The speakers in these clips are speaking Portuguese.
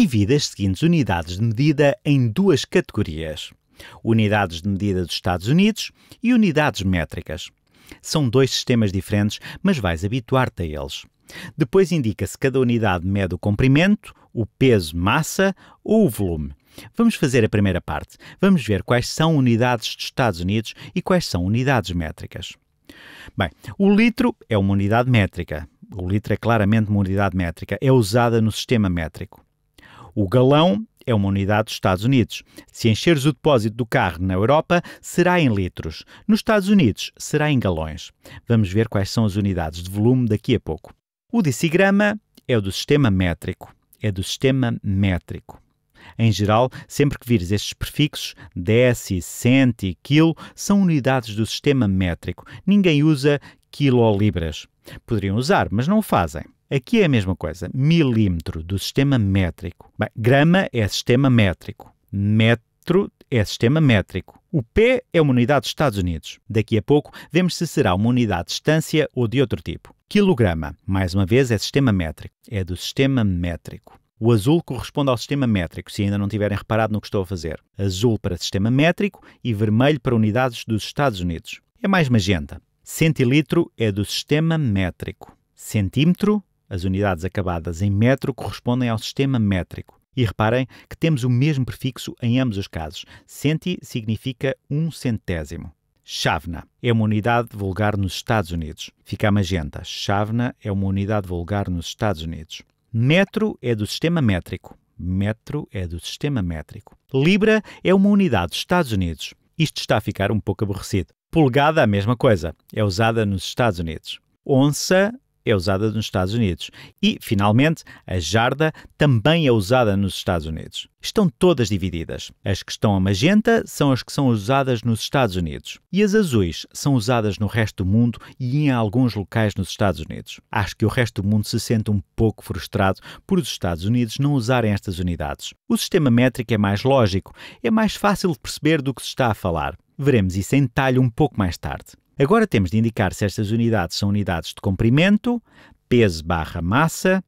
divide as seguintes unidades de medida em duas categorias: unidades de medida dos Estados Unidos e unidades métricas. São dois sistemas diferentes, mas vais habituar-te a eles. Depois indica se cada unidade mede o comprimento, o peso, massa ou o volume. Vamos fazer a primeira parte. Vamos ver quais são unidades dos Estados Unidos e quais são unidades métricas. Bem, o litro é uma unidade métrica. O litro é claramente uma unidade métrica, é usada no sistema métrico. O galão é uma unidade dos Estados Unidos. Se encheres o depósito do carro na Europa, será em litros. Nos Estados Unidos, será em galões. Vamos ver quais são as unidades de volume daqui a pouco. O decigrama é o do sistema métrico. É do sistema métrico. Em geral, sempre que vires estes prefixos, deci, centi, quilo, são unidades do sistema métrico. Ninguém usa quilo ou libras. Poderiam usar, mas não o fazem. Aqui é a mesma coisa. Milímetro do sistema métrico. Bem, grama é sistema métrico. Metro é sistema métrico. O pé é uma unidade dos Estados Unidos. Daqui a pouco vemos se será uma unidade de distância ou de outro tipo. Quilograma, mais uma vez, é sistema métrico. É do sistema métrico. O azul corresponde ao sistema métrico, se ainda não tiverem reparado no que estou a fazer. Azul para sistema métrico e vermelho para unidades dos Estados Unidos. É mais magenta. Centilitro é do sistema métrico. Centímetro as unidades acabadas em metro correspondem ao sistema métrico. E reparem que temos o mesmo prefixo em ambos os casos. Centi significa um centésimo. Chávena é uma unidade vulgar nos Estados Unidos. Fica a magenta. Chávena é uma unidade vulgar nos Estados Unidos. Metro é do sistema métrico. Metro é do sistema métrico. Libra é uma unidade dos Estados Unidos. Isto está a ficar um pouco aborrecido. Polegada, a mesma coisa. É usada nos Estados Unidos. Onça é usada nos Estados Unidos. E, finalmente, a jarda também é usada nos Estados Unidos. Estão todas divididas. As que estão a magenta são as que são usadas nos Estados Unidos. E as azuis são usadas no resto do mundo e em alguns locais nos Estados Unidos. Acho que o resto do mundo se sente um pouco frustrado por os Estados Unidos não usarem estas unidades. O sistema métrico é mais lógico, é mais fácil de perceber do que se está a falar. Veremos isso em detalhe um pouco mais tarde. Agora temos de indicar se estas unidades são unidades de comprimento, peso barra massa,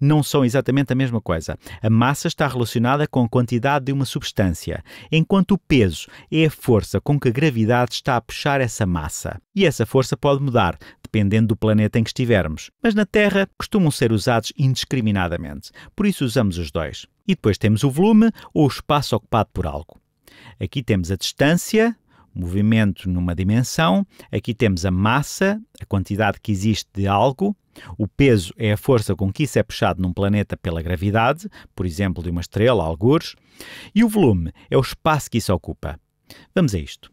não são exatamente a mesma coisa. A massa está relacionada com a quantidade de uma substância, enquanto o peso é a força com que a gravidade está a puxar essa massa. E essa força pode mudar, dependendo do planeta em que estivermos. Mas na Terra costumam ser usados indiscriminadamente, por isso usamos os dois. E depois temos o volume ou o espaço ocupado por algo. Aqui temos a distância, movimento numa dimensão, aqui temos a massa, a quantidade que existe de algo, o peso é a força com que isso é puxado num planeta pela gravidade, por exemplo, de uma estrela, algures, e o volume é o espaço que isso ocupa. Vamos a isto.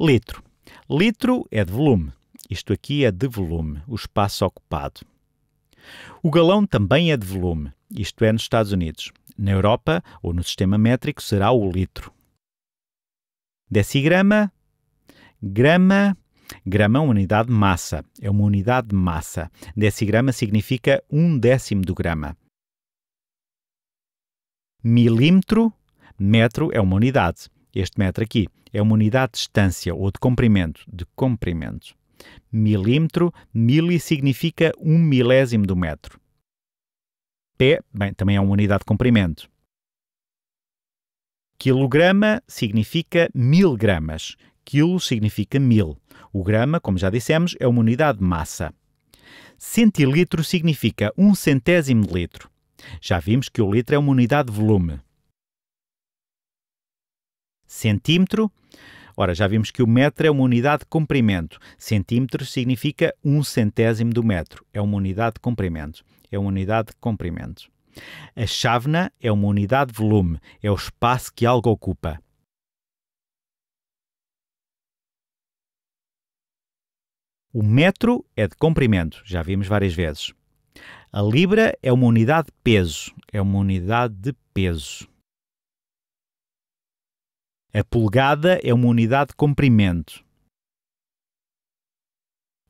Litro. Litro é de volume. Isto aqui é de volume, o espaço ocupado. O galão também é de volume, isto é nos Estados Unidos. Na Europa ou no sistema métrico será o litro decigrama, grama. Grama é uma unidade de massa, é uma unidade de massa. Decigrama significa um décimo do grama. Milímetro, metro é uma unidade. Este metro aqui é uma unidade de distância ou de comprimento, de comprimento. Milímetro, mili significa um milésimo do metro. Pé, bem, também é uma unidade de comprimento. Quilograma significa mil gramas. Quilo significa mil. O grama, como já dissemos, é uma unidade de massa. Centilitro significa um centésimo de litro. Já vimos que o litro é uma unidade de volume. Centímetro. Ora, já vimos que o metro é uma unidade de comprimento. Centímetro significa um centésimo do metro. É uma unidade de comprimento. É uma unidade de comprimento. A chávena é uma unidade de volume, é o espaço que algo ocupa. O metro é de comprimento, já vimos várias vezes. A libra é uma unidade de peso, é uma unidade de peso. A polegada é uma unidade de comprimento.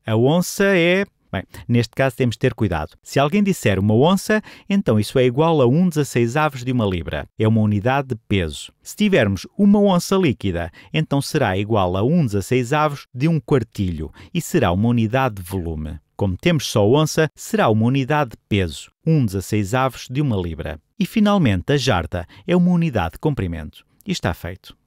A onça é Bem, neste caso temos de ter cuidado. Se alguém disser uma onça, então isso é igual a 1,16 avos de uma libra. É uma unidade de peso. Se tivermos uma onça líquida, então será igual a 1,16 avos de um quartilho e será uma unidade de volume. Como temos só onça, será uma unidade de peso, 1,16 avos de uma libra. E finalmente, a jarda é uma unidade de comprimento. E está feito.